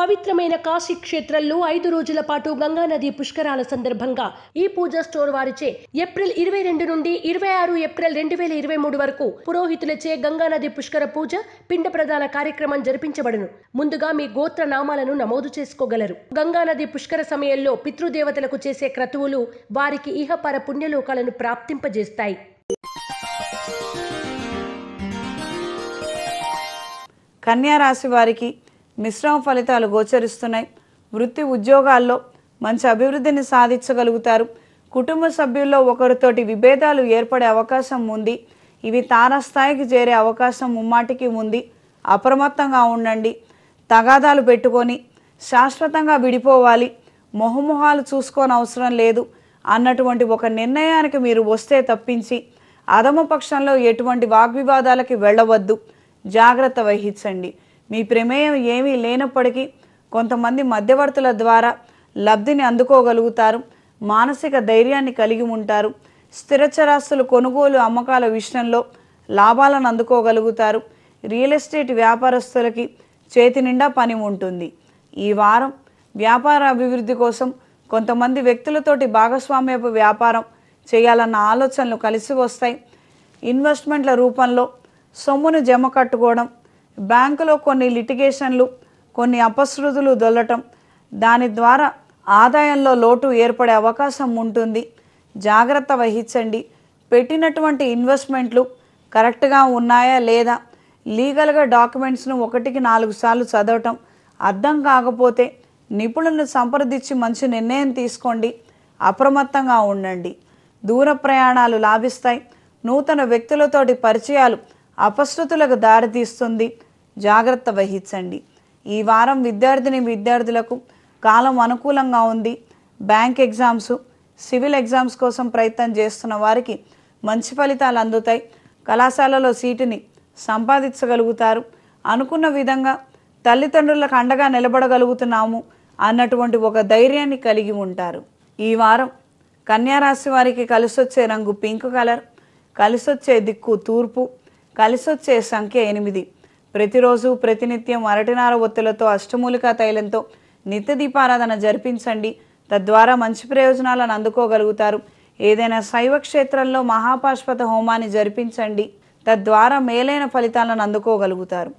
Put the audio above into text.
పవిత్రమైన కాశీ క్షేత్రంలో ఐదు రోజుల పాటు గంగానది పుష్కరాల సందర్భంగా ఈ పూజ స్టోర్ వారిచే ఏప్రిల్ ఇరవై రెండు నుండి ఇరవై ఆరు ఏప్రిల్ రెండు వేల ఇరవై మూడు వరకు పురోహితులచే గంగానది పుష్కర పూజ పిండ ప్రధాన కార్యక్రమం జరిపించబడును ముందుగా మీ గోత్ర నామాలను నమోదు చేసుకోగలరు గంగానది పుష్కర సమయంలో పితృదేవతలకు చేసే క్రతువులు వారికి ఇహపర పుణ్యలోకాలను ప్రాప్తింపజేస్తాయి కన్యా రాశి వారికి మిశ్రమ ఫలితాలు గోచరిస్తున్నాయి వృత్తి ఉద్యోగాల్లో మంచి అభివృద్ధిని సాధించగలుగుతారు కుటుంబ సభ్యుల్లో ఒకరితోటి విభేదాలు ఏర్పడే అవకాశం ఉంది ఇవి తారాస్థాయికి చేరే అవకాశం ముమ్మాటికి ఉంది అప్రమత్తంగా ఉండండి తగాదాలు పెట్టుకొని శాశ్వతంగా విడిపోవాలి మొహమొహాలు చూసుకోని అవసరం లేదు అన్నటువంటి ఒక నిర్ణయానికి మీరు వస్తే తప్పించి అదమపక్షంలో ఎటువంటి వాగ్వివాదాలకి వెళ్ళవద్దు జాగ్రత్త వహించండి మీ ప్రమేయం ఏమీ లేనప్పటికీ కొంతమంది మధ్యవర్తుల ద్వారా లబ్ధిని అందుకోగలుగుతారు మానసిక ధైర్యాన్ని కలిగి ఉంటారు స్థిరచరాస్తులు కొనుగోలు అమ్మకాల విషయంలో లాభాలను అందుకోగలుగుతారు రియల్ ఎస్టేట్ వ్యాపారస్తులకి చేతి నిండా పని ఉంటుంది ఈ వారం వ్యాపార అభివృద్ధి కోసం కొంతమంది వ్యక్తులతోటి భాగస్వామ్యపు వ్యాపారం చేయాలన్న ఆలోచనలు కలిసి వస్తాయి ఇన్వెస్ట్మెంట్ల రూపంలో సొమ్మును జమ కట్టుకోవడం బ్యాంకులో కొన్ని లిటిగేషన్లు కొన్ని అపశృతులు దొల్లటం దాని ద్వారా ఆదాయంలో లోటు ఏర్పడే అవకాశం ఉంటుంది జాగ్రత్త వహించండి పెట్టినటువంటి ఇన్వెస్ట్మెంట్లు కరెక్ట్గా ఉన్నాయా లేదా లీగల్గా డాక్యుమెంట్స్ను ఒకటికి నాలుగు సార్లు చదవటం అర్థం కాకపోతే నిపుణులను సంప్రదించి మంచి నిర్ణయం తీసుకోండి అప్రమత్తంగా ఉండండి దూర ప్రయాణాలు లాభిస్తాయి నూతన వ్యక్తులతోటి పరిచయాలు అపశృతులకు దారితీస్తుంది జాగ్రత్త వహించండి ఈ వారం విద్యార్థిని విద్యార్థులకు కాలం అనుకూలంగా ఉంది బ్యాంక్ ఎగ్జామ్స్ సివిల్ ఎగ్జామ్స్ కోసం ప్రయత్నం చేస్తున్న వారికి మంచి ఫలితాలు అందుతాయి కళాశాలలో సీటుని సంపాదించగలుగుతారు అనుకున్న విధంగా తల్లిదండ్రులకు అండగా నిలబడగలుగుతున్నాము అన్నటువంటి ఒక ధైర్యాన్ని కలిగి ఉంటారు ఈ వారం కన్యారాశి వారికి కలిసొచ్చే రంగు పింక్ కలర్ కలిసొచ్చే దిక్కు తూర్పు కలిసొచ్చే సంఖ్య ఎనిమిది ప్రతిరోజు ప్రతినిత్యం అరటినార ఒత్తులతో అష్టమూలికా తైలంతో నిత్య దీపారాధన జరిపించండి తద్వారా మంచి ప్రయోజనాలను అందుకోగలుగుతారు ఏదైనా శైవ క్షేత్రంలో మహాపాశ్వత హోమాన్ని జరిపించండి తద్వారా మేలైన ఫలితాలను అందుకోగలుగుతారు